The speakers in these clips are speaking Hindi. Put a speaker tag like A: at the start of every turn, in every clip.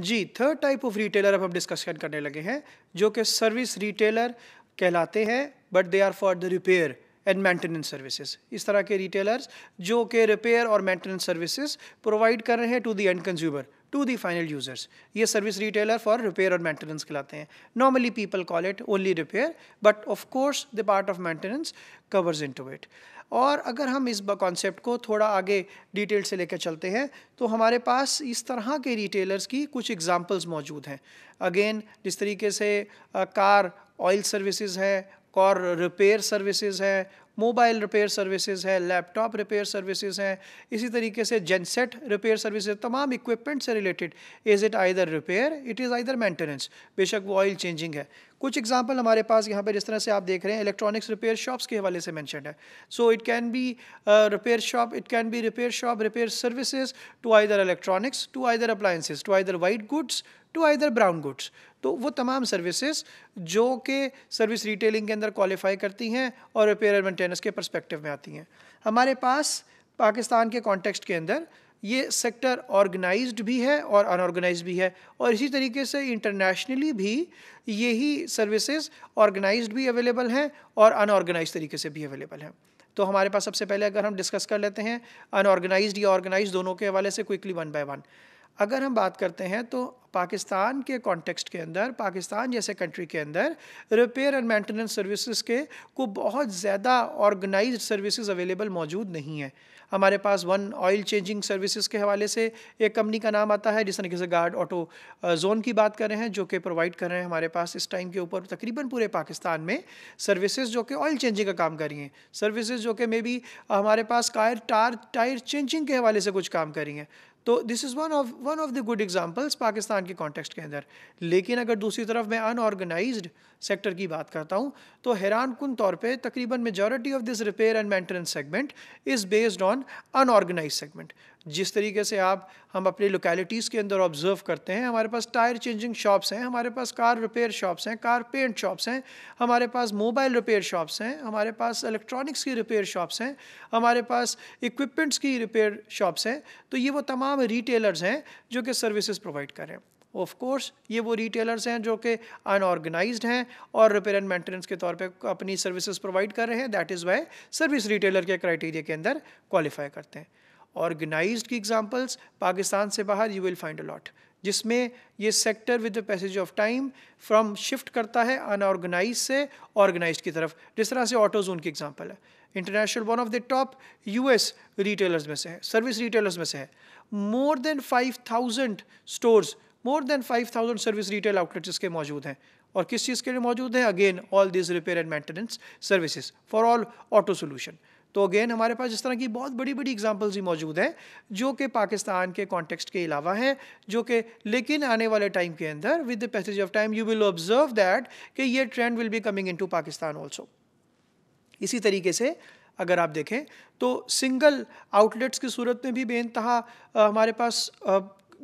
A: Ji third type of retailer अब हम डिस्कशन करने लगे हैं जो कि सर्विस रिटेलर कहलाते हैं but they are for the repair and maintenance services इस तरह के रिटेलर्स जो के रिपेयर और मेंटेनेंस सर्विसेज प्रोवाइड कर रहे हैं to the end consumer to the final users ये सर्विस रिटेलर फॉर रिपेयर और मेंटेनेंस कहलाते हैं normally people call it only repair but of course the part of maintenance covers into it और अगर हम इस कॉन्सेप्ट को थोड़ा आगे डिटेल से लेकर चलते हैं तो हमारे पास इस तरह के रिटेलर्स की कुछ एग्जाम्पल्स मौजूद हैं अगेन जिस तरीके से कार ऑयल सर्विसेज है और रिपेयर सर्विसेज हैं मोबाइल रिपेयर सर्विसेज है लैपटॉप रिपेयर सर्विसेज हैं इसी तरीके से जेनसेट रिपेयर सर्विसेज तमाम इक्विपमेंट से related is it either repair it is either maintenance बेशक वो ऑयल चेंजिंग है कुछ एग्जांपल हमारे पास यहाँ पर जिस तरह से आप देख रहे हैं इलेक्ट्रॉनिक्स रिपेयर शॉप्स के हवाले से मैंशन है so it can be repair shop it can be repair shop repair services to either electronics to either appliances to either white goods to either brown goods तो वो तमाम सर्विसेज जो कि सर्विस रिटेलिंग के अंदर क्वालिफाई करती हैं और रिपेयर एंड मेंटेनेंस के परस्पेक्टिव में आती हैं हमारे पास पाकिस्तान के कॉन्टेक्स्ट के अंदर ये सेक्टर ऑर्गेनाइज्ड भी है और अनऑर्गेनाइज्ड भी है और इसी तरीके से इंटरनेशनली भी यही सर्विसेज ऑर्गेनाइज्ड भी अवेलेबल हैं और अनऑर्गेनाइज तरीके से भी अवेलेबल हैं तो हमारे पास सबसे पहले अगर हम डिस्कस कर लेते हैं अनऑर्गेनाइज्ड या ऑर्गेनाइज दोनों के हवाले से क्विकली वन बाय वन अगर हम बात करते हैं तो पाकिस्तान के कॉन्टेक्स्ट के अंदर पाकिस्तान जैसे कंट्री के अंदर रिपेयर एंड मेंटेनेंस सर्विसेज के को बहुत ज़्यादा ऑर्गेनाइज्ड सर्विसेज अवेलेबल मौजूद नहीं है हमारे पास वन ऑयल चेंजिंग सर्विसेज के हवाले से एक कंपनी का नाम आता है जिस तरीके से गार्ड ऑटो जोन की बात कर रहे हैं जो कि प्रोवाइड कर रहे हैं हमारे पास इस टाइम के ऊपर तकरीबन पूरे पाकिस्तान में सर्विसेज जो कि ऑयल चेंजिंग का काम कर रही हैं सर्विसेज जो कि मे बी हमारे पास कायर टार टायर चेंजिंग के हवाले से कुछ काम कर रही हैं तो this is one of one of the good examples Pakistan के कॉन्टेक्स्ट के अंदर लेकिन अगर दूसरी तरफ मैं अनऑर्गेनाइज्ड सेक्टर की बात करता हूँ तो हैरान कन तौर पर तकरीबन majority of this repair and maintenance segment is based on unorganise segment जिस तरीके से आप हम अपनी लोकेलिटीज़ के अंदर ऑब्जर्व करते हैं हमारे पास टायर चेंजिंग शॉप्स हैं हमारे पास कार रिपेयर शॉप्स हैं कार पेंट शॉप्स हैं हमारे पास मोबाइल रिपेयर शॉप्स हैं हमारे पास इलेक्ट्रॉनिक्स की रिपेयर शॉप्स हैं हमारे पास इक्विपमेंट्स की रिपेयर शॉप्स हैं तो ये वो तमाम रिटेलर्स हैं जो कि सर्विसेज प्रोवाइड करें ऑफ कोर्स ये वो रिटेलर्स हैं जो कि अनऑर्गेनाइज्ड हैं और रिपेयर एंड मेंटेनेंस के तौर पे अपनी सर्विसेज प्रोवाइड कर रहे हैं that is why service retailer के क्राइटेरिया के अंदर क्वालिफाई करते हैं ऑर्गेनाइज की एग्जांपल्स पाकिस्तान से बाहर यू विल फाइंड अलॉट जिसमें ये sector with the passage of time from shift करता है अनऑर्गेनाइज से ऑर्गेनाइज की तरफ जिस तरह से ऑटोजोन की एग्जाम्पल है international one of the top US retailers में से है सर्विस रिटेलर्स में से है more than five thousand stores more than 5000 service retail outlets इसके मौजूद हैं और किस चीज़ के लिए मौजूद हैं again all this repair and maintenance services for all auto solution तो अगेन हमारे पास इस तरह की बहुत बड़ी बड़ी एग्जाम्पल्स ही मौजूद हैं जो कि पाकिस्तान के कॉन्टेक्स्ट के अलावा हैं जो कि लेकिन आने वाले टाइम के अंदर with the passage of time you will observe that कि ये trend will be coming into Pakistan also इसी तरीके से अगर आप देखें तो सिंगल आउटलेट्स की सूरत में भी बेनतहा हमारे पास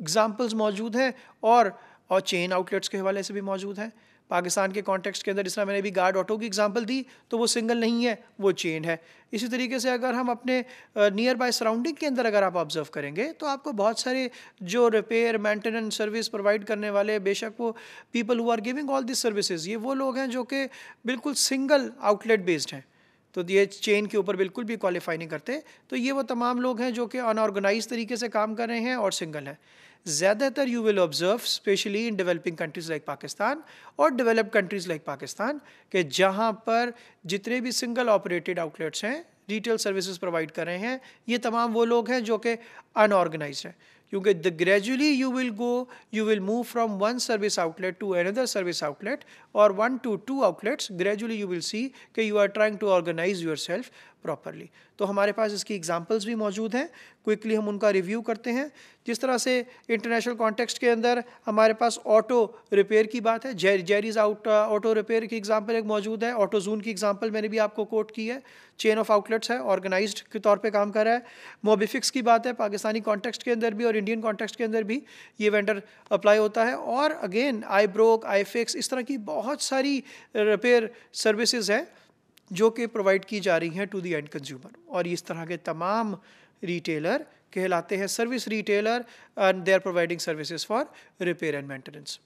A: एग्जाम्पल्स मौजूद हैं और और चेन आउटलेट्स के हवाले से भी मौजूद हैं पाकिस्तान के कॉन्टेक्स्ट के अंदर जिस तरह मैंने अभी गार्ड ऑटो की एग्जाम्पल दी तो वो सिंगल नहीं है वो चेन है इसी तरीके से अगर हम अपने नियर बाय सराउंडिंग के अंदर अगर आप ऑब्जर्व करेंगे तो आपको बहुत सारे जो रिपेयर मेंटेनेंस सर्विस प्रोवाइड करने वाले बेशक वो people who are giving all this services ये वो लोग हैं जो कि बिल्कुल सिंगल आउटलेट बेस्ड हैं तो ये चेन के ऊपर बिल्कुल भी क्वालिफाई नहीं करते तो ये वो तमाम लोग हैं जो कि अनऑर्गेनाइज तरीके से काम कर रहे हैं और सिंगल हैं ज़्यादातर you will observe specially in developing countries like Pakistan और डेवलप कंट्रीज़ लाइक पाकिस्तान के जहाँ पर जितने भी सिंगल ऑपरेटेड आउटलेट्स हैं रिटेल सर्विसेज प्रोवाइड कर रहे हैं ये तमाम वो लोग हैं जो कि अनऑर्गेनाइज हैं you get the gradually you will go, you will move from one service outlet to another service outlet or one to two outlets. Gradually you will see okay, you are trying to organize yourself. Properly तो हमारे पास इसकी एग्जांपल्स भी मौजूद हैं क्विकली हम उनका रिव्यू करते हैं जिस तरह से इंटरनेशनल कॉन्टेक्स्ट के अंदर हमारे पास ऑटो रिपेयर की बात है जेर जेरीज आउट ऑटो रिपेयर की एग्जांपल एक मौजूद है ऑटो जून की एग्जांपल मैंने भी आपको कोट की है चेन ऑफ आउटलेट्स है ऑर्गेनाइज के तौर पर काम कर रहा है मोबिफिक्स की बात है पाकिस्तानी कॉन्टेक्स्ट के अंदर भी और इंडियन कॉन्टेक्स्ट के अंदर भी ये वेंडर अप्लाई होता है और again I broke I fix इस तरह की बहुत सारी रिपेयर सर्विसेज हैं जो कि प्रोवाइड की जा रही हैं टू दी एंड कंज्यूमर और इस तरह के तमाम रिटेलर कहलाते हैं service retailer and they are providing services for repair and maintenance